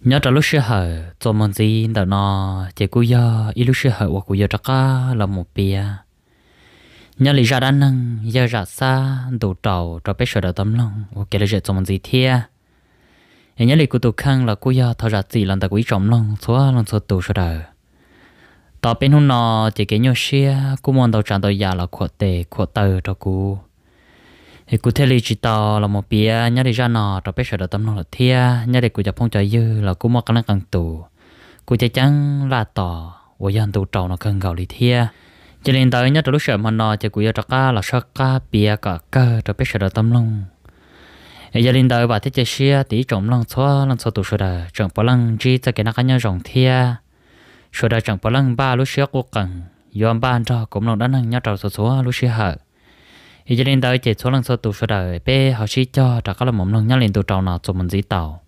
nhớ trả lúc xưa hở cho mòn gì đỡ nó chỉ cú giờ ít lúc xưa hở hoặc cú giờ chắc là một bia nhớ lý ra đan nâng, giờ ra xa đủ trầu cho bé sợ đỡ tấm lòng hoặc kia là giờ cho mòn gì thia nhớ lý của tụ khăn là cú giờ thọ ra gì lần ta quý trọng lòng xóa lòng xóa tụ sợ đỡ tao bên hôm nọ chỉ cái nhớ xia cú mòn đầu tràn đầu già là khuất tệ khuất tờ cho cú thì cụ thể là chỉ tao là một bia nhớ đi ra nọ tao biết sợ đó tâm nó là thia nhớ để đi phong cho dư là cụ mua cái năng càng tù cụ จะ chẳng là tỏ và dân tù trầu nó cần gạo lì thia cho nên tới nhớ tao lúc sợ mà nọ thì cụ giờ tao cá là sợ cá bia cả cơ tao biết sợ đó tâm lòng giờ lên đời bà thế chơi xia tí trộm lòng xóa lòng xóa tụ sửa đời chẳng bỏ lăng chi cho cái nó cá nhau rồng thia sửa đời chẳng bỏ lăng ba lúc xia cố cần yom ban cho cũng lòng đã năng nhớ trầu xóa xóa lúc xia hở ý cho nên tới chỉ số lần số tụ số đời bé họ chỉ cho trả các là mồm lần nhắc lên tụ trâu nào cho mình dễ tàu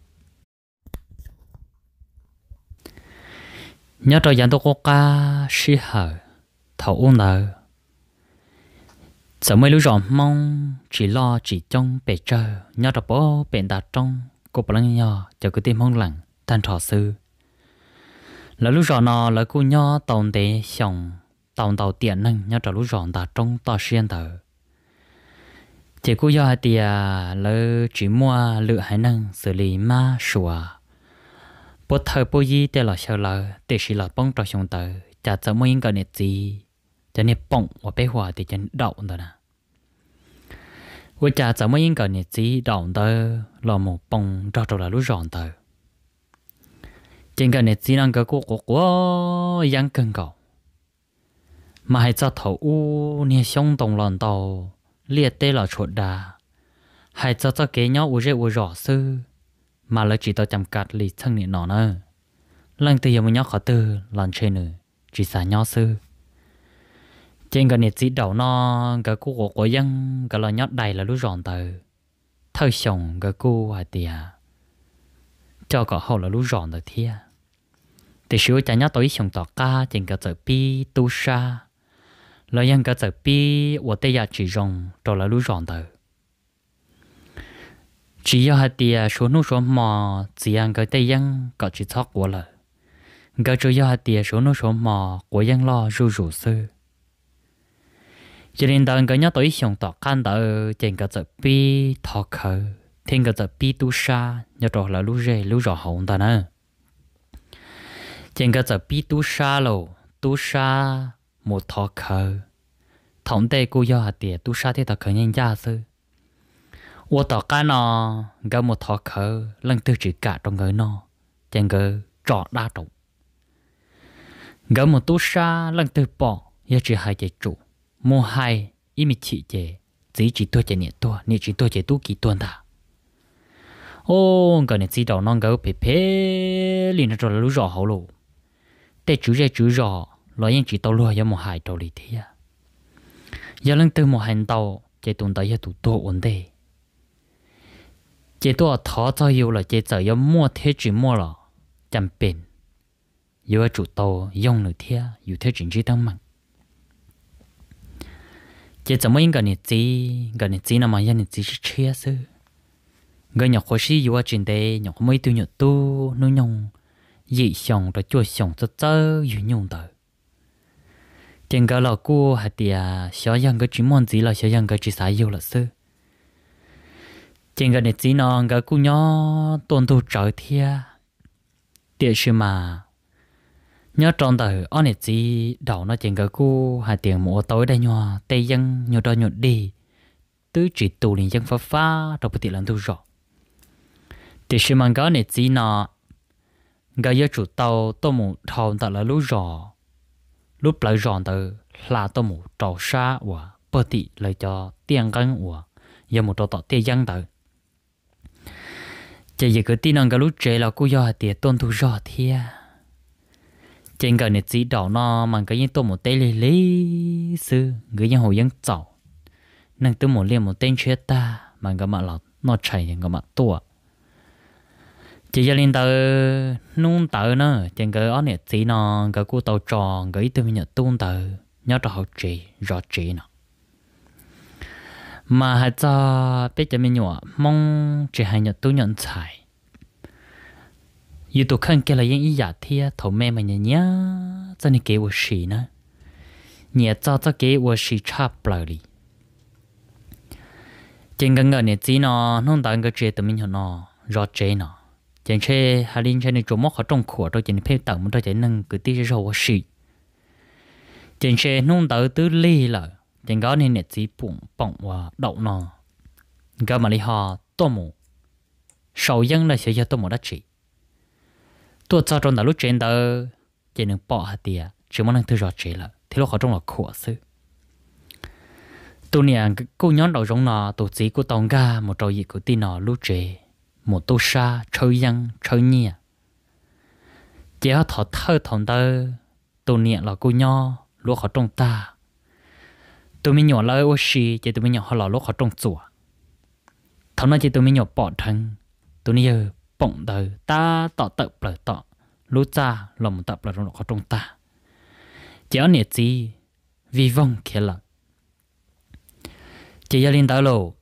nhớ trâu dán tụ quốc ca sĩ hở thầu u nở sợ mấy lũ rộm mong chỉ lo chỉ trông bề chờ nhớ trâu bố bể đà trông cô bà lăng nhỏ chờ cứ tìm hông lặng than trò sư là lũ rộm nó là cô nhỏ tồn tế xong tồn tàu tiền năng nhớ trâu lũ rộm đà trông to xuyên tờ chỉ cô do hạt tiề à, lỡ chỉ mua lựa hải năng xử lý ma sủa bố thờ bố gì để là sao lỡ để chỉ là bông trò xuống tờ chả sợ mua những cái này gì cho nên bông và bé hoa thì chân đậu đó nè với chả sợ mua những cái này gì đậu đó là một bông trò trò là lú ròn tờ trên cái này gì năng cái cô cố cố yang cần cầu mà hãy cho thầu u nè xong đồng lòng tàu liệt tê là chuột đà hay cho cho kế nhau u rễ u rõ sư mà là chỉ tao chăm cát lì thân nhị nọ nơ lần từ giờ mình nhau khó tư lần chơi nữa chỉ xa nhau sư trên cái nhiệt sĩ đầu nó cái cô của của dân cái là nhót đầy là lúc ròn từ thơ sòng cái cô hoài tiề, cho cả hậu là lúc ròn từ thia thì sửa chả nhót tối sòng tỏ ca trên cái trời pi tu sa lo yang ka tsa pi wo te ya chi rong to la lu rong da chỉ ya hạt tia số nu số mò chỉ yang cái tây yang có chỉ thóc của lợ cái chỗ ya hạt tia số nu số mò của yang lo rủ rủ sư cho nên đang cái nhớ tới xong tọt khăn tờ trên cái tờ pi thọ khờ thiên cái tờ pi tu sa nhớ rồi là lú rê lú rõ hồng ta nè trên cái tờ pi tu sha lô tu sha một thọ khờ thống tê cô do hạt tiệt tu sa thế thọ khờ nhân gia sư ô tỏ cá nọ gặp một thọ khờ lần thứ chỉ cả trong người nọ chẳng ngờ trọ đa trọng gặp một tu sa lần thứ bỏ giờ chỉ hai chế chủ mua hai im chỉ chế chỉ chỉ tôi chế nhẹ tôi nhẹ chỉ tôi chế tu kỳ tuần ta ô gần này chỉ đầu non gấu phe phe liền cho lũ rõ hậu lộ tê chú ra chú rõ lo yên chỉ tàu lúa yêu một hải tàu lì thế à giờ lần từ một hành tàu chế tuần tới giờ tụ tụ ổn đề chế tụ thọ cho yêu là chế giờ yêu mua thế chỉ mua là chẳng bền yêu chủ tàu dùng lửa thế yêu à, thế chỉ chỉ tăng mạnh chế giờ mới gần nhật gì gần nhật gì nào mà gần nhật chỉ chia sư người nhà khó sĩ yêu chuyện đề nhật mới tu nhật tu nuôi nhung dị xong rồi chua xong cho chơi yêu nhung đời tiền gạo lão cô hạt tiền xó dân cái chỉ món gì là xó dân cái chỉ xài yêu là sư tiền gạo này chỉ nó gạo cô nhỏ tuần thu trở thia tiền sư mà nhớ trong đời ông này chỉ đầu nó tiền gạo cô hạt tiền mùa tối đây nhòa tây dân nhiều đo nhiều đi tứ chỉ tù liền dân phá phá rồi bữa tiền làm thu rõ tiền sư mà gạo này chỉ nó gạo yêu chủ tàu tôi muốn thầu tạo là lú rõ lúc lấy rọn từ là tôi mù trầu xa và bơ tị lấy cho tiền gắn và giờ một trò tọ tiền dân từ chỉ giờ cái tin năng cái lúc chế là cứ do tiền tôn thu rõ thia trên cái này chỉ đảo nó mà cái những tôi một tay lê lê sư người những hồ dân chảo năng tôi một liền một tên chế ta mà cái mà là nó chạy những cái mà tua chỉ cho linh tờ nung tờ nó chẳng cái ở này chỉ nó cái cô tàu tròn cái từ mình tung tờ nhớ cho học chị rõ chị nó mà hãy cho biết cho mình nhỏ mong chỉ hai nhận tu nhận xài tôi không kể là những ý giả thia thầu mẹ mà nhớ nhá cho nên kế vô sĩ nữa nhớ cho cho kế vô sĩ cha bờ đi trên gần gần này chỉ nó không tạo cái chuyện tụi mình hiểu nó rõ chế nó chẳng chế hà linh chẳng chỗ móc ở trong khổ đó chẳng phải tận đó chẳng nâng cứ tí hoa sĩ chẳng chế nông đầu tư li là chẳng có nên nét gì bụng bọng và đậu nọ cái mà li họ tô mù sầu dân là sẽ cho tô mù đất chỉ tôi cho trong đó lúc trên đó chẳng nên bỏ hạt tiền chỉ muốn nâng thứ rõ chỉ là thì lúc họ trong là khổ sư tôi nè cô nhóm đầu giống nọ tổ chí của tông ga một trò gì của tin nọ lúc chế một tô sa trâu dân trâu nhẹ chỉ có thọ thơ thòng tơ tôi niệm là cô nho lúc họ trong ta tôi mới nhỏ lời ô xì chỉ tôi mới nhỏ họ là lúc họ trong chùa thằng nói chỉ tôi mới nhỏ bỏ thân tôi niệm bỗng tơ ta tọ tợ bờ tọ lúa ta là một tập là trong họ trong ta chỉ có niệm gì vì vong kia là chỉ gia linh tao lộ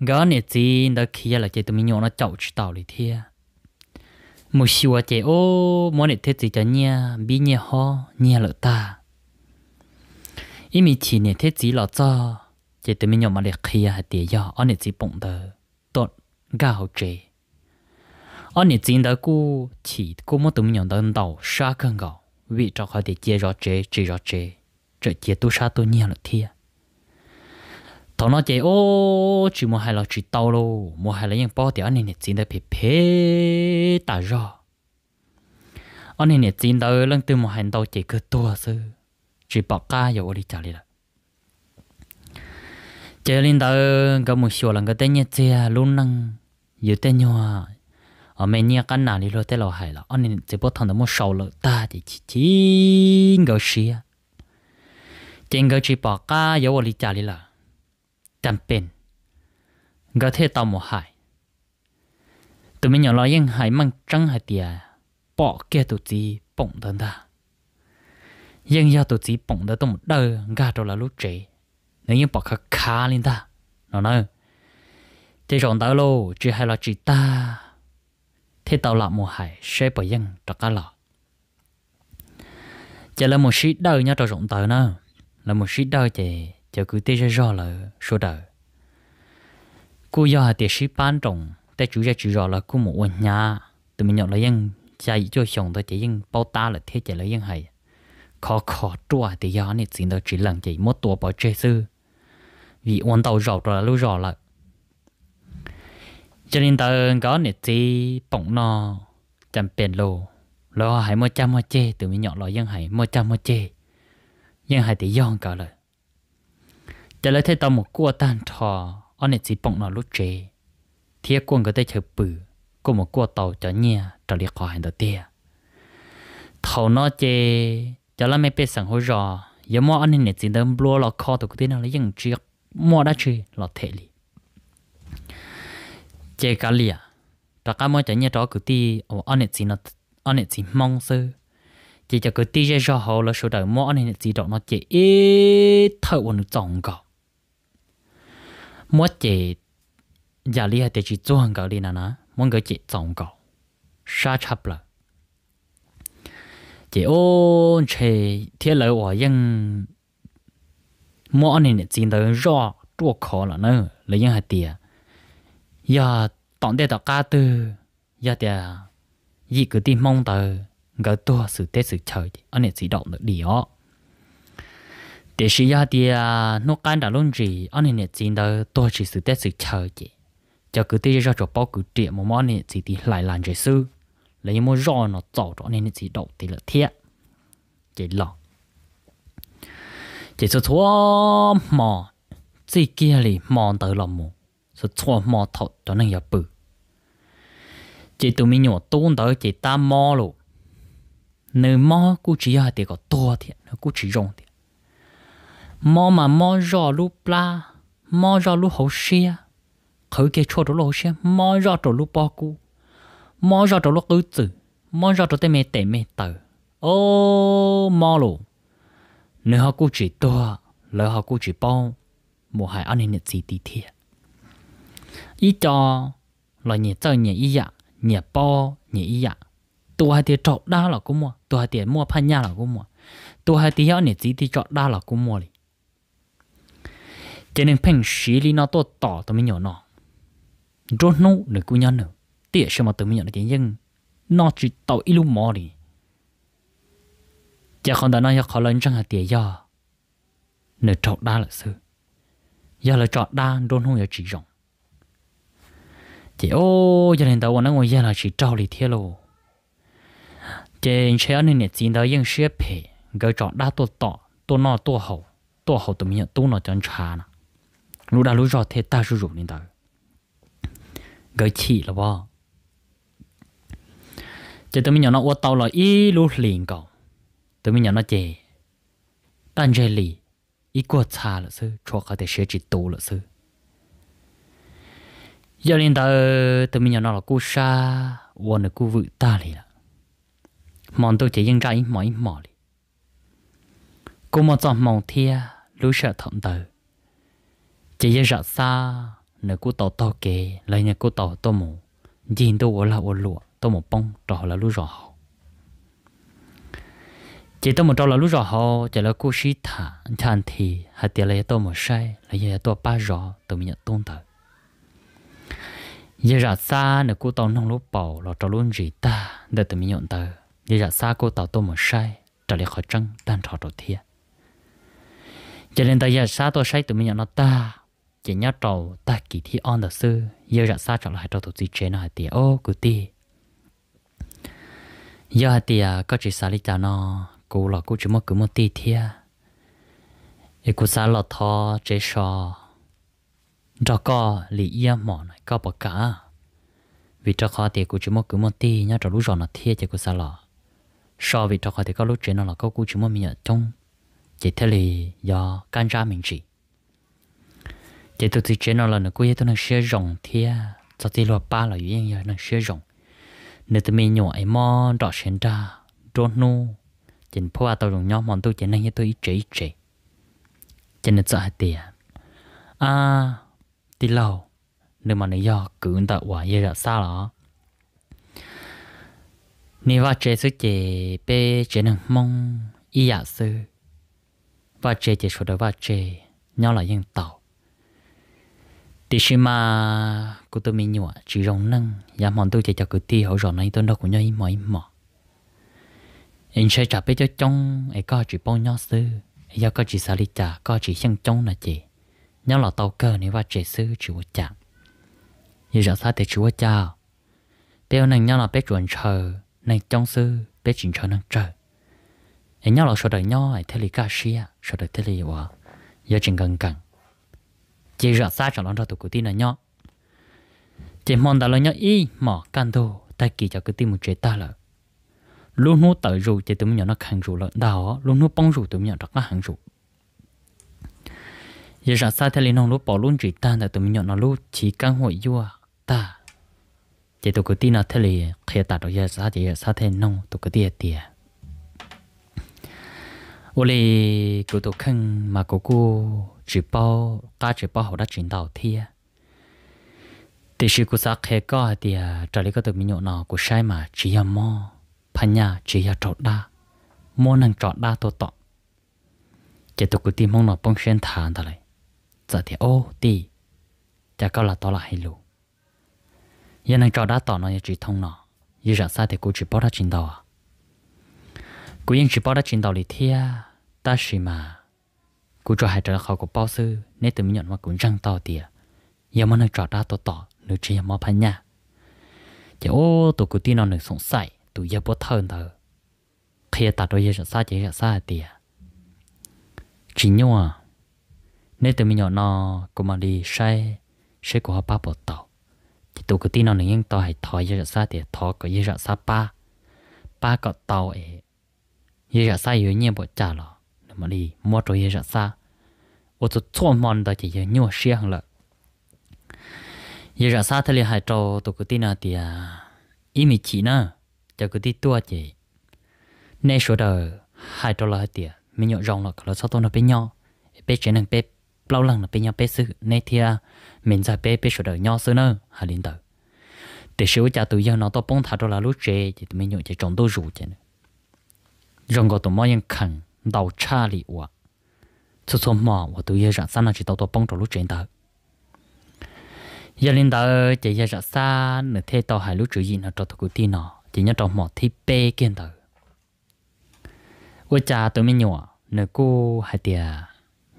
gỡ nè chi đó kia là chị tụi mình nhỏ nó chậu chỉ tàu đi thia một xíu chị ô món nè thế gì cho nha bi nha ho nha lợ ta ý mình chỉ nè thế gì là cho chị tụi mình nhỏ mà để kia hay tiền do ở nè chỉ bụng tờ tốt gạo chị ở nè chỉ đó cô chỉ cô mà tụi mình nhỏ đó đầu sa cơn gạo vì cho họ để chia rõ chế chỉ rõ chế trở chia tu sa tu nha lợ thia thằng nó chạy ô chỉ mua hai lọ chỉ tàu lô mua hai lọ những bao thì anh này chín tới phê phê ta rõ anh này chín tới lần từ mua hai tàu chạy cứ tua sư chỉ bỏ cá vào đi chả đi là chạy lên có một số lần cái tên nhét xe luôn năng dự tên nhau à. ở mình nhà căn nào đi rồi tên lò hay là anh này chỉ bỏ thằng đó mua sầu lợn ta thì chỉ chín gạo xia trên à. gạo chỉ bỏ cá vào đi chả đi là จำเป็นก็เทตอมหายตัวมันอย่างเรายังหายมั่งจังหายเตียปอกแกตัวจีป่งเดินตายังยาตัวจีป่งเดินต้องเดินกาตัวละลูกเจเนี่ยยังปอกขาขาลินตาเนาะเนาะจะจงตาโลจะให้เราจีตาเทตอมละมหายใช้ปยังตะกะหล่อจะละมชิดเดินเนี่ยตัวจงตาเนาะละมชิดเดินเจ cho cứ tê rõ là số đời cô do hà tiệt sĩ ban trọng ta chủ ra chủ rõ là cô một quần nhà tụi mình nhận là dân chạy cho chồng tôi chỉ dân bao ta là thế chỉ là dân hay khó khó chua thì do này chỉ đó chỉ lần chỉ một tuổi bỏ chơi sư vì quan tàu rõ rồi là lưu rõ là cho nên ta có này chỉ bỗng nó chăm bền lô lo hay mua chăm mua chê tụi mình nhận là dân hay mua chăm mua chê dân hay thì do cả rồi แต่เลยเทตอมกัวตันทออันเนจีปงนอลุเจเทียกวนก็ได้เชปือก็มกัวเตาจะเนี่ยจะเรียกอเห็นตัวเตี้ยเท่านอเจจะละไม่เป็นสังหัวรอยามออันเนจีเดิมบลัวหลอกคอตัวกูเตี้ยนั่นเลยยังเจียกมอได้ชีหลอกเทลีเจกาเลียแต่ก็มอจะเนี่ยจอกูตีเอาอันเนจีนออันเนจีมองซื้อ chỉ cho cái tí ra cho họ là số đời mỗi anh chị đó nó chỉ ít thợ quần trọng cả mỗi chỉ giờ lý hay chỉ 做很高的呢呢，我个只中高，杀差了。chỉ ôn chế thiết lợi hòa yên mỗi anh này chỉ tới rõ tua khó là nữa lấy yên hạt tiền giờ tặng đề tạo cá tư giờ tiền gì cứ tin mong tới gỡ tua sự tết sự trời anh này chỉ đọc được ó để sử dụng thì nó can đã luôn gì anh này chỉ đó tôi chỉ sự test sự chờ chị, cho cứ thế ra cho bao cứ tiệm mà món này chỉ thì lại làm gì sư lấy một rò nó chảo đó nên chỉ đậu thì là thiệt chị lọ chị số thua mà chỉ kia lì mò tới lòng mù số thua mà thọ cho nên giờ bự chị tụi mình nhỏ tuôn tới chị ta mò luôn nếu mò cũng chỉ là để có to thiệt nó cũng chỉ rong thiệt mò mà mò rõ lu pla mò rõ lu hậu xia khử cái chỗ đồ lu hậu xia mò rõ chỗ lu bò cu mò rõ đồ lu cứ tử mò rõ chỗ tê mê tê mê tờ ô mò lu nếu họ cũng chỉ to lỡ họ cũng chỉ bao một hai anh nên gì tí thiệt ý cho là nhẹ tơ nhẹ ý dạ nhẹ bao nhẹ ý dạ tôi hai tiền trọ đa là cũng mua tôi hai tiền mua phan nhà là cũng mua tôi hai tiền hiểu nhẹ gì thì trọ đa là cũng mua đi cho nên phèn xí lý nó to tỏ tụi mình nhỏ nó rốt nó được cú nhau nữa tiếc sao mà tụi mình nhỏ nó chỉ nó chỉ tàu ít lúc mò đi chả còn đó nó giờ khó lên chẳng hạn tiếc do nửa trọc đa là sư giờ là trọc đa rốt nó giờ chỉ rộng chị ô giờ nên tao nó ngồi giờ là chỉ trao đi thiệt luôn trên xe anh này chỉ đó yên xe phe cái trọc đa to tỏ to nó to hậu to hậu tụi mình nhỏ to nó chẳng chán lúc đó lúc rồi thế ta rủ rủ nên ta, gửi chỉ là bao chỉ tụi mình nhỏ nó ô tàu là ít lúc liền cầu tụi mình nhỏ nó chè tan chơi lì ít quá xa là sư cho cả thể sẽ chỉ tù là sư giờ lên tới tụi mình nhỏ nó là cú sa ô nó cú vự ta lì là mòn tôi chỉ yên ra mỏi mỏi lì cú mà chọn mòn thia lúc sợ thọn tử chỉ yên sợ xa nơi cô tàu tàu kề lấy nhà cô tàu tàu mù nhìn đâu ở là ở lụa tàu mù bông trò là lũ rõ chỉ tàu mù trò là lũ rõ họ chỉ là cú sĩ thả chăn thì hạt tiền lấy tàu mù say lấy nhà tàu ba rõ tàu mình nhận tôn thật giờ ra xa nửa cú tàu nông lúa bầu là trò luôn gì ta để tụi mình nhận tờ giờ ra xa cú tàu tàu mù say trở lại khỏi trăng tan trò đầu tiên cho nên ta giờ xa tôi say tụi mình nhận nó ta chỉ nhớ trầu ta kỳ thi on đợt sư giờ ra xa trở lại trâu tổ chức chế nó hạt tiền ô cứ ti giờ hạt tiền có chỉ xa lý cho nó cụ là cụ chỉ mất cứ một ti thia ý cụ xa lọ thọ chế sò đó có lý yên mỏ này có bỏ cả vì cho khó thì cụ chỉ mất cứ một ti nhớ trầu lúc rồi nó thia chỉ cụ xa lọ so vì cho khó thì có lúc chế nó là có cụ chỉ mất mình ở trong chỉ thế lì do can ra mình chỉ chỉ tôi chỉ chế nó là nó quay tôi nó sẽ rộng thia à. cho tôi lo ba là yên giờ nó sẽ rộng nếu tôi mình nhỏ ấy mò đỏ sen ra đốt nu trên phố à tôi dùng nhau mòn tôi chỉ nên như tôi chế chế trên nó sợ tiền à đi à, lâu nếu mà nó do cứ ta quả như là sao đó nếu mà chế sức chế bê chế năng mong ý giả à sư và chế chế số đó và chế nhau là yên tàu thì khi mà cô tôi mình nhỏ chỉ rộng năng giảm dạ, hòn tôi chạy cho cứ thi hậu rồi này tôi đâu cũng nhảy mỏi mỏ anh sẽ trả bé cho trong em có chỉ bông nhau sư em có chỉ xả lý trả có chỉ xăng trong là chị nhau là tàu cờ này và chị sư chỉ có chạm như rõ sao thì chỉ có chào tiêu nàng nhau là bé chuẩn chờ nàng trong sư bé chỉnh chờ nàng chờ em nhau là sợ đời nhau ấy thế lý ca sĩ sợ đời thế lý hòa giờ chỉnh gần gần chỉ rõ xa cho lòng cho tụ cụ tin là nhau chỉ mong đào lo nhau y mỏ can đồ ta kỳ cho cái tim một chế ta là luôn nuốt tự rủ chỉ tụi mình nó khẳng rủ là đào luôn nuốt bông rủ tụi mình rất là hàng rủ giờ ra xa thế nên lúc bỏ luôn chỉ ta là tụi mình nó lúc chỉ căn hội vua ta chỉ tụi cái tin là thế là khi ta đó giờ xa thì xa thế nông tụi cái là tiền 我哩狗都坑嘛，狗狗只包嘎只包好大钱到天。但是狗啥开高的，这里个都没有呢，狗晒嘛只要摸，朋友只要找大，摸能找大多多。这都狗地摸了帮身谈的嘞，这的哦的，这个了到了黑路，也能找大到呢也只通了，也让啥的狗只包他钱到啊，狗因只包他钱到里天。ta chỉ mà cú cho hai trở khó của bao sư nên từ nhận mà cũng răng to tìa giờ mà nó trọ ra to to nữ chỉ mà phải nha chỉ ô tụ cú tin nó nữ sống sai, tụi giờ bớt hơn thở khi ta đôi giờ xa chỉ giờ sai tìa chỉ nhau à nên từ nhận nó cũng mà đi sai sai của họ ba bộ tàu chỉ tụ cú tin nó nữ yên to hay thò giờ xa tìa thò có giờ sai ba ba có tàu ấy giờ sai yếu nhiên bớt trả rồi mà đi mua trôi hết ra ô tô chua mòn đó chỉ nhua xiang là giờ ra sao thì hai trâu tôi cứ tin là thì ít mình chỉ nữa cho cứ tin tua chỉ nay số đó hai trâu là thì mình nhậu rong là là sao tôi nó bé nhau bé trên này bé lâu lần là bé nhau bé sự nay thì mình ra bé bé số đó nhau sự nữa hai lần tử để sửa cha tôi giờ nó tôi bông thà cho là lúc chơi thì mình nhậu chỉ trồng tôi rủ chứ rong có tôi mọi người khăn đầu cha lì wa cho số mà và tự nhiên rằng sao nó chỉ tao tao bông trâu lúc trên tao giờ lên tao chỉ giờ rằng sao nửa thế tao hai lúc chữ gì nó cho tao cứ tin nó chỉ nhớ trong mỏ thì bê kiên tao với cha tụi mình nhỏ nửa cô hai tia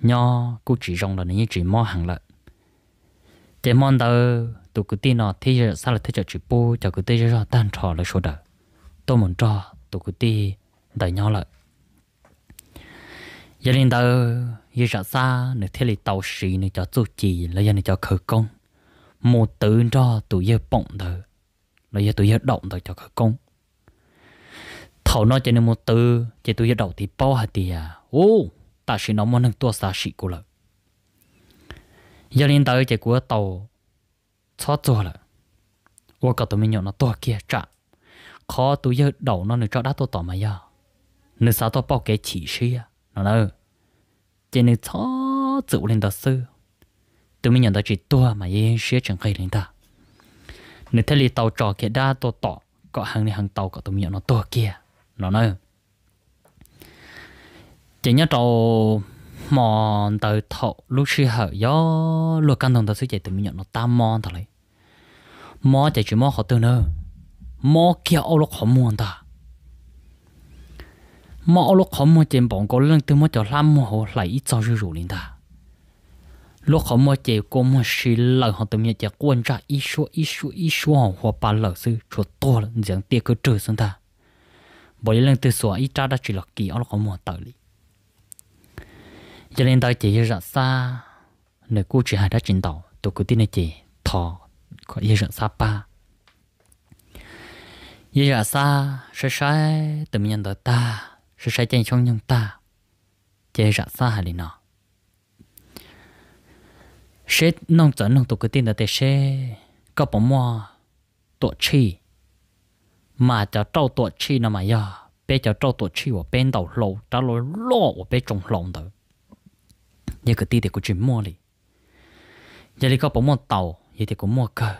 nhỏ cô chỉ rong là nãy chỉ mò hàng lợn chỉ mòn tao tụi cứ tin nó thì giờ sao lại thế giờ chỉ bố cho cứ tin giờ tan trò là số đời tôi muốn cho tụi cứ tin đời nhau lợn gia linh đâu, như sợ xa nửa thế lì tàu xì nửa cho chú chỉ là gia đình cho khởi công một từ cho tụi giờ bỗng tờ là giờ tụi giờ động tờ cho khởi công thầu nó cho nên một từ cho tụi giờ đầu thì bao hạt thì à ô ta chỉ nó muốn nâng tua xa xì của lợ gia đình tao chỉ của tàu cho cho lợ ô cả tụi mình nhỏ nó tua kia trả khó tụi giờ đầu nó nửa cho đã tua tỏ mà giờ nửa sao tao bao cái chỉ xí à nó nơ trên này chó trụ lên đó sư tụi mình nhận đó chỉ tua mà yên sẽ chẳng khai lên ta nơi thay lì tàu trò kia đa tổ tỏ có hàng này hàng tàu có tụi mình nhận nó tua kia nó nơ chỉ nhớ trâu mòn tới thọ lúc sư hở gió lúc căn đồng tới sư chạy tụi mình nhận nó tam mòn thật đấy mò chạy chỉ mò họ tư nơ mò kia ô lúc họ muôn ta mà ở lúc không mà chém bọn có lần từ mà cho làm mà họ lại ít cho rủ nên ta lúc không mà chém có mà xí lợ họ từ nhà chả quan ra ít số ít số ít số họ hoa ba lợ sư cho to lần dạng tiếc cứ trở sang ta bởi lần từ số ít ra đã chỉ là kỳ ở lúc không mà tới đi cho nên tôi chỉ ra xa nơi cô chỉ hai đã chính tàu tôi cứ tin này chỉ thò có ý rằng xa ba ý rằng xa sai sai từ mình nhận ta 是谁见兄兄大，接着撒哈里呢？谁弄着弄多个点的得谁，搞不么多气，嘛叫招多气那么呀？别叫招多气，我变到老，到了老我变中老的，一个弟弟个寂寞哩，一里搞不么到，一点个么个，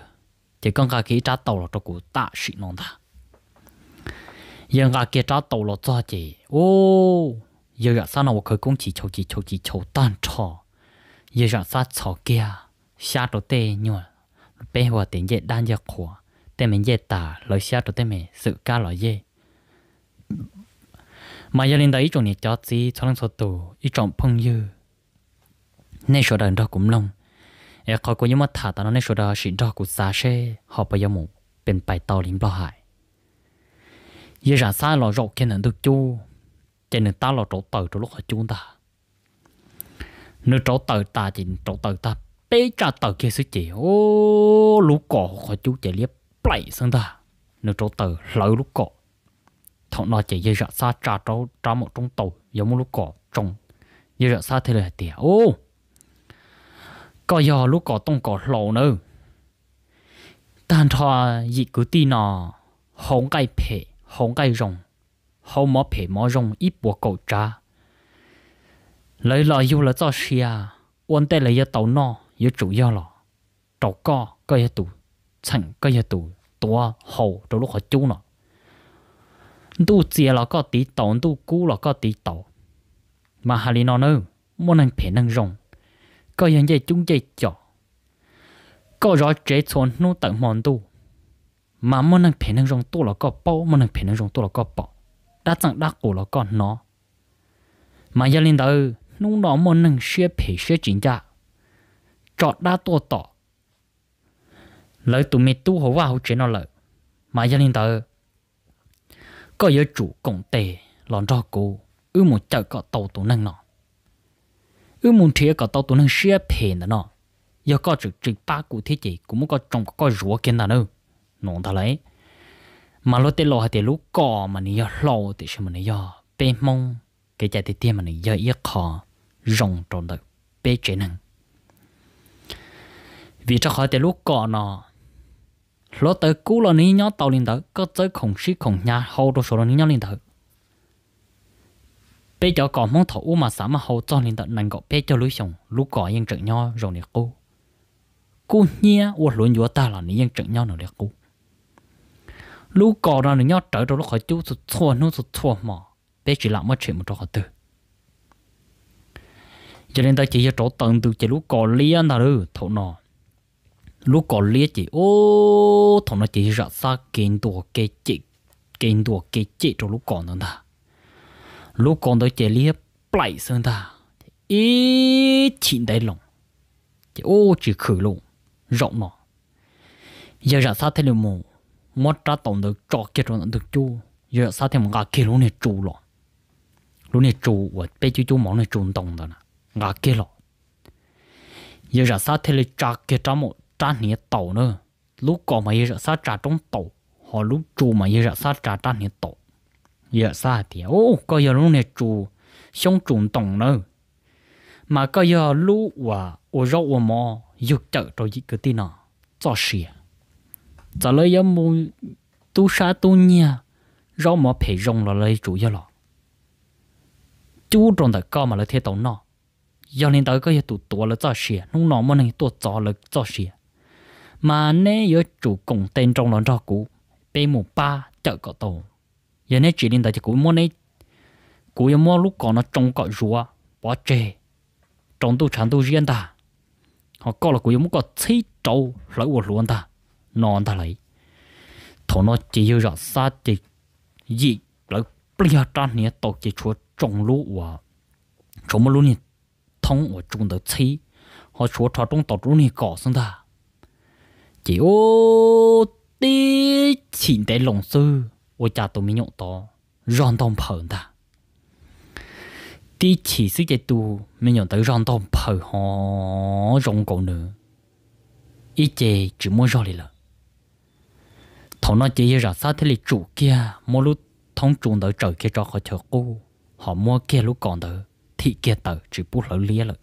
就刚刚给扎到了这个大水弄的。ยังอาเกจ้าโตหลอจ้าเจโอ้ยังอยากสร้างว่าเคยกงจีโชจีโชจีโชตันชอยังอยากสร้างชอเกียชาตัวเตยนัวเป็นหัวเตียนเย่ด้านเย่ขวาแต่มันเย่ตาเลยชาตัวเตมันสื่อการลอยเย่มายังเล่นได้อีจงเนี่ยจ้าจีชอลังสตูอีจงพงยืในชอดันดอกกุมลงเอ๋เขาก็ยังมาถ่าตอนนั้นในชอดาชิดอกกุซาเช่หอบไปยมุเป็นไปต่อลิมปลอหาย giờ ra xa lò rộp kia nên được chú cho nên ta lò trổ tờ trổ lúc họ chú ta nếu trổ tờ ta chỉ trổ tờ ta bê trả tờ kia sự chỉ ô lũ cỏ họ chú chạy liếc bảy sang ta nếu trổ tờ lỡ lũ cỏ thọ nó chạy giờ ra xa trả trâu trả một trong tàu giống một lũ cỏ trồng giờ ra xa thế là tiệt ô có giờ lũ cỏ tông cỏ lầu nữa tan thoa dị cứ tin nó hổng cái phê không gai rồng không mỏ phê mỏ rồng ít bộ cầu trà lấy lo yêu là cho xia ôn tê là yêu tàu nọ yêu chủ yếu là, trầu co cái yêu tù chẳng cái yêu tù tua hầu trầu lúc họ chú nọ tu chia là có tí tàu tu cú là có tí tàu mà hà lý nó nơ muốn năng phê năng rồng cái yên dây chúng dây chọ có rõ chế chốn nô tận mòn tu mà món ăn phải năng rong to là có bảo, món ăn phải năng rong to là có bảo, đã chẳng đã cổ là có nó mà gia đình đâu nông nô món ăn xia phải xia chính cha chọn đã to to lời tụi mình tu và vào chuyện nó lợi mà gia đình đâu có yếu chủ công tề làm cho cô ư một chợ có tàu tụ năng nó ư một thiệt có tàu tụ năng xia phải nó yếu có trực trực ba cụ thế chỉ cũng có trong có rúa kiến nào nữa nong ta lấy mà lo tê lo hạt tê lú cò mà nị lo tê xem mà nị bê mông cái chạy tê tê mà nị giờ yết khó rồng tròn đời bê chế năng vì cho khỏi tê lú cò nó lo tới cú lo nị nhó tàu lên tới có tới khổng sĩ khổng nhà hầu đồ số lo nị nhó lên bê cho giờ mông mong u mà sáng mà hầu cho nên tận nành gọi bê cho lối sống lúc có yên trận nhau rồi nè cô cô nhia uất luôn vô ta là nị yên trận nhau nữa nè cô lúc cò ra nó nhớ trở rồi lúc khỏi chú sụt thua nó sụt thua mà bé chỉ làm mất chuyện một trò họ tư cho nên ta chỉ cho chỗ tận từ chỉ lúc cò liên thà đư thổ nọ lúc cò liên chỉ ô thổ nó chỉ ra xa kiến đồ cái chị kiến đồ cái chị trong lúc còn nữa ta lúc còn tới chỉ liên bảy sơn ta ít chín đại lòng chỉ ô chỉ khử luôn rộng nọ giờ ra xa thế là mù mất trả tổng được cho kết rồi được chú giờ sao thì ngã kia luôn này chú lo luôn này chú và bây giờ chú món này chú tổng đó nè ngã kia lo giờ giờ sao thì trả kia trả một trả nhẹ tàu nữa lúc còn mà giờ giờ sao trả trong tàu họ lúc chú mà giờ giờ sao trả trả nhẹ tàu giờ sao thì ô có giờ luôn này chú xong chú tổng nữa mà có giờ lúc và ô rau và mò dục chợ rồi gì cái tin nào cho xìa giờ lấy yếu mu tu sa tu nha rau mỏ phải rong là lấy chủ yếu lọ chú trong đời cao mà lấy thế tàu nọ giờ lên tới cái tụ tụ là cho xỉa nung nọ mà này tụ là cho xỉa mà nè yếu chủ cùng tên trong lần đó cũ bê mù ba chợ cọ tàu giờ nè chỉ nên tới thì cũng mua nè cũng yếu mua lúc còn nó trong cọ rùa bỏ chê trong tu chán tu riêng ta họ có là cũng yếu mua cọ thấy trâu lấy uổng luôn ta nón ta lấy thổ nó chỉ yêu rõ xa thì gì lấy bia tan nhé tàu chỉ chúa trồng lũ và trồng một lũ này thông ở trung đầu chi họ chúa thọ trong tàu lũ này cỏ xong ta chỉ ô đi chỉ để lòng sư ô cha tôi mới nhộng to ròn tông phở ta Đi chỉ sức cái tu mới nhộng tới ròn tông phở họ rồng cổ nữa ít chê chỉ muốn rồi đi là thằng nó chỉ ra sao thế lịch chủ kia mua lúc thông trùng tới trời kia cho họ chờ cô họ mua kia lúc còn tới thị kia tới chỉ bút lỡ lia lợ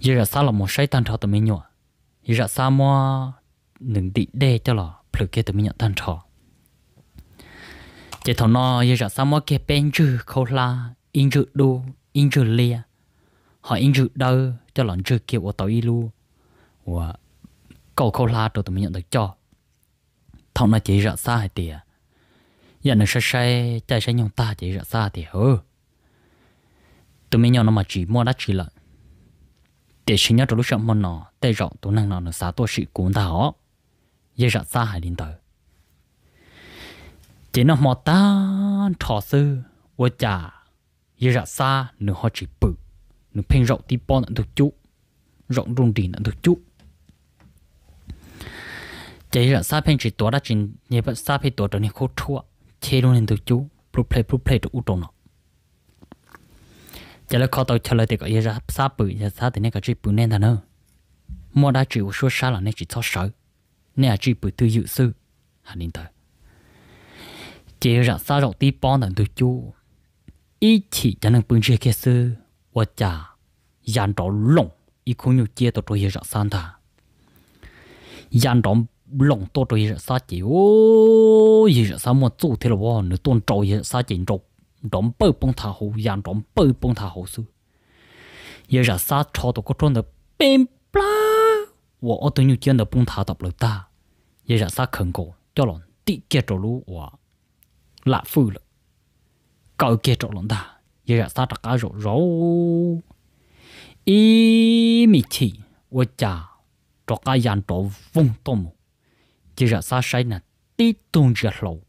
giờ ra sao là một sai tan thọ tụi mình nhọ giờ ra sao mua nừng đi đê cho là plu kia tụi mình nhọ tan thọ chỉ thằng nó giờ ra sao mua kia bên chữ khâu la in chữ đu in chữ lia họ in chữ đâu cho lọn chữ kia của tụi ilu và câu khâu la tụi mình nhọ được cho thông nó chỉ rõ xa hay à giờ nó sẽ say chạy sẽ nhung ta chỉ rõ xa thì hơ tôi mình nhau nó mà chỉ mua đã chỉ lợi, để xin nhau trong lúc chậm mòn nó để rộng tôi năng nó nó xa tôi sự cuốn ta họ giờ rõ xa hay đến tờ, chỉ nó mò ta thỏ sư ô chả giờ rõ xa nó họ chỉ bự nó phênh rộng tí bon nó được chút rộng rung rỉ nó được chút chỉ là sao phim chỉ tổ đã chỉ nhớ bắt sao phim tổ đó nên khó chua chế luôn nên tổ chú blue play blue play được uống nó chỉ là khó tàu trả lời thì có ý ra sao bự giờ sao thì nên có chỉ bự nên thằng nữa mua đã có số sao là nên chỉ thoát sợ nên là chỉ bự tư dự sư hà linh tới chỉ là sao rồi đi bón thằng tổ chú ý chỉ cho nên bưng chia kia sư và chả dàn đó lỏng ý không nhiều chia tổ rồi ra sao thà dàn đó lòng to rồi sa chỉ ô gì sa mà chủ thế là vợ nữ tôn trâu gì sa chỉ trâu đóng bơ bông thà hồ giang đóng bơ bông thà hồ sư giờ ra sa cho tôi có trôn được bên bla và ở tôi nhiều chuyện được bông thà đập lời ta giờ ra sa khẩn cổ cho lòng tị kia trâu lú vợ lạ phu lợ cậu kia trâu lòng ta giờ ra sa đặt cá rổ rổ ý mi chỉ vợ cha trâu cá giàn trâu vung tôm chỉ ra xa sai nè tí tung ra lâu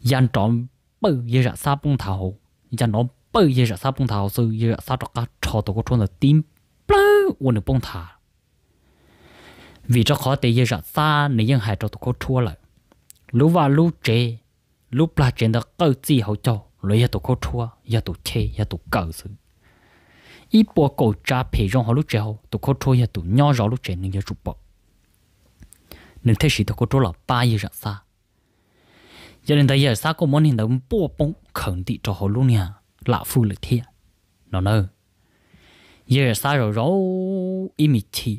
dân trọng bự gì ra xa bông thảo dân nó bự gì ra xa bông thảo sự gì ra xa trọc cá trò tổ có trôn là tím bơ uốn bông thảo vì cho khó tế gì ra xa nên dân hải trò tổ có chua lại lúc và lúc chế lúc là chế nó câu gì hậu cho lấy ra tổ có chua ra tổ chê ra tổ cầu sự ít bộ cổ cha phê rong họ lúc chế hậu tổ có chua ra tổ nhỏ rõ lúc chế nên ra chụp bọc nên thế thì tôi có là ba giờ ra xa giờ nên đây giờ xa có món hình đó bộ bông khẩn tị cho họ luôn nha lạ phu lực thiệt nó nơ giờ xa rồi rồi im mít thì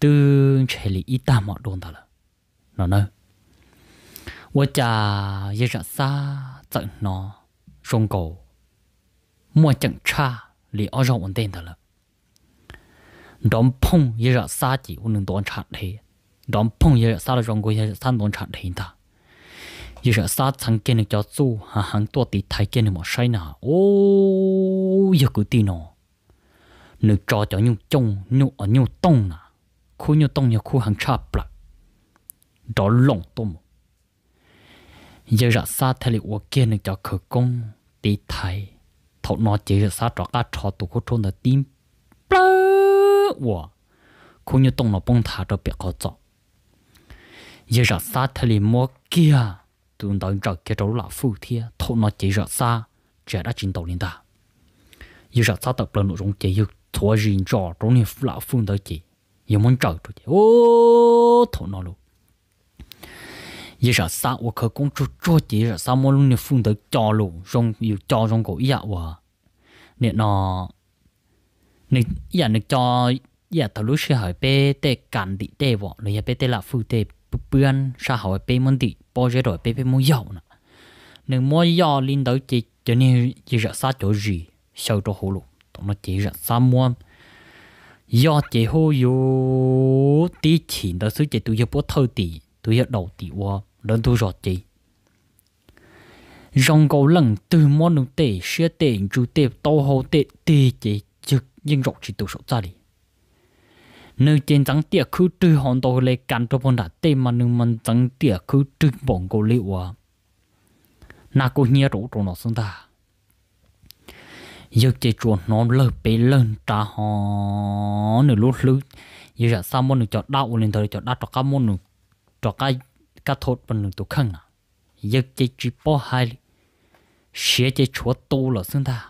từ chế lý ít ta mà đồn ta là nó nơ 我家一日啥整呢？中国莫警察里二十稳定的了，当碰一日啥的，我能当查的。đón phong giờ sao là rong gối giờ sao đón chặt hình ta giờ sao thằng kia nó cho chú hàng hàng tua tí thái kia nó mà say nà ô giờ cứ tí nó nó cho cho nhung trông nhung ở nhung tông nà khu nhung tông nhà khu hàng chạp lại đó lỏng tôm giờ ra sa thay li uo kia nên cho khử công tí thay thọ nó chỉ là sa trọ cá trọ tụ cô trôn là tím plơ uo khu như tông nó bông thả cho biệt khó giờ ra xa thề lì mua kia tụi nó giờ kia trâu là phụ thiê thâu nó chỉ ra xa trẻ đã chính tàu lên ta giờ ra xa tập lần nội dung chỉ yêu thua riêng cho trong này phụ lão phụ tới chỉ yêu muốn trở rồi ô thâu nó luôn giờ ra xa ô khởi công chúa chúa chỉ ra xa mua luôn này phụ tới cho luôn trong yêu cho trong cổ ý ạ hòa nên nó ờ, nên giờ nó cho giờ thằng lúc sẽ hỏi bé tê cản đi tê vợ rồi bé tê là phụ tê bươn xã hội bê môn tị bao giờ rồi bê bê mua dầu nè nên mua dầu lên đầu chỉ cho nên chỉ sợ sa chỗ gì sau cho hồ lụ tụi nó chỉ sợ sa mua do chỉ hô yo tí chỉ đó xứ chỉ tụi giờ bớt thâu tị tụi giờ đầu tị hoa đơn thu rồi chỉ rong cầu lần từ món nụ tệ xưa tệ chú tệ tàu hồ tệ tệ chỉ nhưng rộng chỉ tụi sợ ra đi nơi trên trắng tiệt cứ trừ hòn đồ lệ cản cho bọn đã tê mà nếu mình trắng tiệt cứ trừ bọn cô liệu à na cô nhớ rủ trong nó xong ta giờ chơi chuột nó lơ bê lên trả hòn nửa lút lú giờ là sao môn được chọn đau lên thời chọn đau cho các môn được cho cái cái thốt bên được tổ khăn à giờ chơi chỉ bỏ hai xé chơi chuột tu là xong ta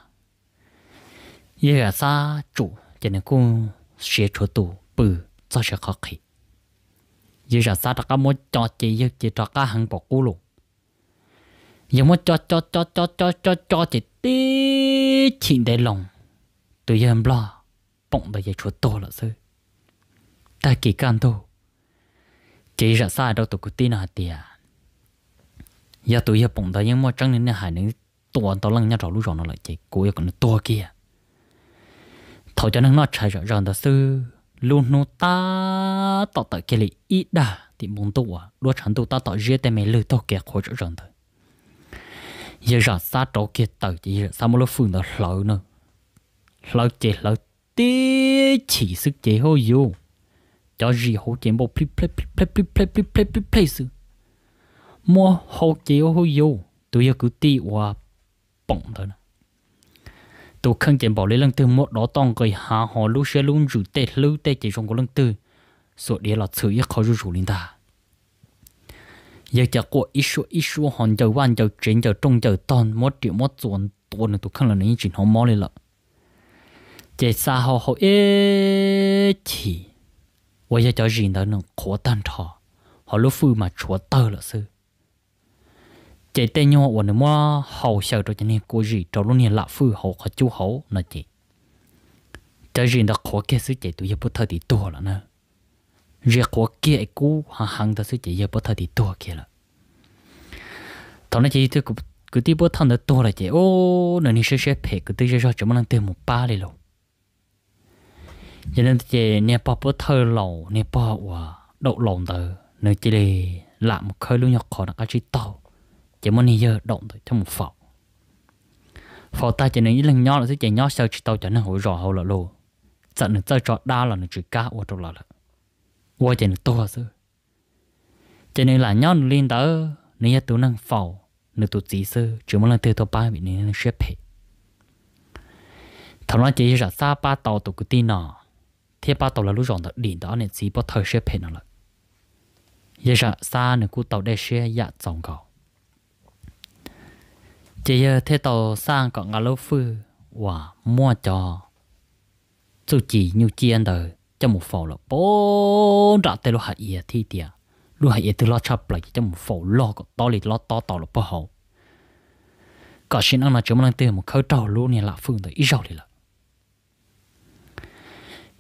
giờ là sao chủ cho nên cô xé chuột tu bự cho sẽ khó khăn giờ ra sao ta muốn cho chị giờ chị cho cá hàng bỏ cũ luôn giờ muốn cho cho cho cho cho cho cho chị tí chuyện để lòng tôi giờ lo bỗng bây giờ chúa to là sư ta kỳ can thôi chỉ ra sai đâu tụi cụ tin à tiệt giờ tôi giờ bỗng đó nhưng mà chẳng nên hại những tổ tổ lăng nhau trò lũ rồi nó lại chỉ cố giờ còn to kìa, thầu cho nó nó chạy rồi rồi đó sư luôn nô ta tạo tạo kia lý ít đa thì muốn tụ à đua chẳng tụ ta tạo dễ tay mày lười tao kia khổ chỗ rừng thôi giờ ra xa chỗ kia tàu chỉ giờ sao mà nó phương nó lỡ nữa lỡ chỉ lỡ tí chỉ sức chỉ hô vô cho gì hô chỉ bộ plip plip plip plip plip plip plip plip plip plip sự mua hô chỉ hô vô tụi giờ cứ tí qua bỏng thôi nè tôi không chỉ bảo lấy lần thứ một đó tông cái hạ họ lúc xe luôn rủ tê lưu tê chỉ trong cái lần thứ số địa là thứ nhất khó rủ rủ linh ta giờ chả có ít số ít số hòn giờ quan giờ trên giờ trong giờ toàn một triệu một tuần tuần này tôi không là những chuyện họ mò lên lợ chỉ xa họ họ ế chỉ bây giờ cho gì nó khó tan thọ họ lúc phu mà chúa tơ là sư chị tê nhau và nếu mà hậu sợ rồi cho nên cố gì cho luôn hiện lạ phu hậu khó chú hậu nó chị cho gì đó khó kia sự chị tụi bớt thời thì tua là nè việc khó kia cũ hàng hàng đó sự chị bớt thời thì tua kia là thằng này chị tôi cũng cứ tí bớt thằng đó tua là chị ô nó ní sẽ sẽ phải cứ tí sẽ cho chúng nó tiêu một ba đi rồi cho nên chị nè bỏ bớt thời lâu nè bà và đậu lòng tờ nơi chị đi làm một khơi luôn nhọc khó nó cái chỉ tàu chỉ muốn giờ động thôi trong một phỏ phỏ ta chỉ nên những lần nhỏ là sẽ chỉ nhỏ sao chỉ tao chẳng nên hồi rõ hậu là lô chẳng nên chơi trò đa là nên chỉ cá ở trong là là qua chỉ nên to chứ chỉ nên là nhỏ lên tớ nên giờ tụi năng phỏ nên tụi chỉ sơ chỉ muốn là từ tao ba bị nên xếp hệ thằng nó chỉ là xa ba tàu tụi cái tin nọ thế ba tàu là lúc rộng đỉnh đó nên chỉ bắt thời xếp hệ nào là giờ xa nên cú tàu đây xe dạ chồng cầu chỉ giờ thế tàu sang còn ngà lâu phư và mua cho chú chỉ chi anh đời cho một phổ là bố rạ tê lô hạ yê thi tiệt lô hạ yê từ lo chập lại cho một phổ lo có to lì lo to to là bao hậu có xin ăn là chúng mình tìm một khâu trâu luôn này là phương tới ít rau đi là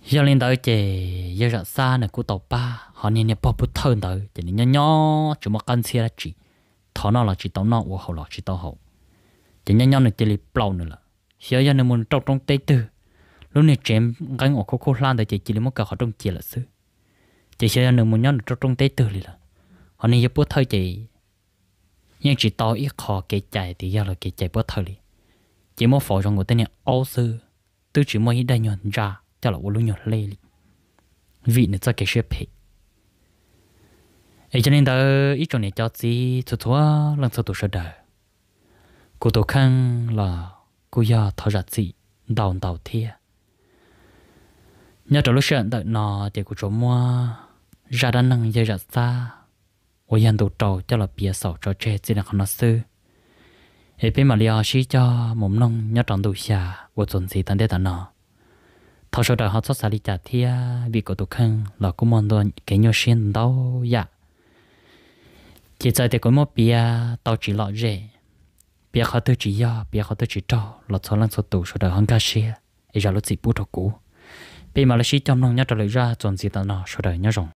giờ lên tới chè giờ ra xa này của tàu ba họ nên nhập bao bút thơn tới chỉ nên nhỏ nhỏ chúng mà cần xe là chỉ thọ nó là chỉ tàu nó và hậu là chỉ tàu hậu chỉ nhanh nhau này chỉ lì bao nữa là xíu giờ này muốn trong trong tay tư lúc này chém gánh ở khô khô lan để chỉ chỉ lì mất cả họ trong chỉ là sư chỉ xíu giờ này muốn nhau này trâu trong tay tư lì là họ này giờ bớt thôi chỉ nhưng chỉ to ít khó cái chạy thì giờ là cái chạy bớt thôi lì chỉ mất phổ trong người tên này ô sư tôi chỉ mới đây nhọn ra cho là luôn nhọn lê lì vị nữa cho cái xe phe ấy cho nên đó ít chỗ này cho gì thua thua lần sau tụ sơ đời cô tổ khăn là cô do thọ ra gì đào đào thia nhà trò lúc sáng đợi nó thì cô chỗ mua ra đan năng dây ra xa ôi anh đồ trầu cho là bia sầu cho che chỉ là con nó sư ấy bên mà liao xí cho mồm nông nhà tròn tụ xà của chuẩn gì tan đế tan nó thọ số đời họ xuất xà đi trả thia vì cô tổ khăn là cô muốn đoàn cái nhau xuyên đâu dạ chỉ tại thì có một bia tao chỉ lọ rẻ 别好都只要，别好都只照，老早让做读书的很感谢，一下路子不着过，别嘛了是叫弄伢着来 ra，总之的呢，说的伢种。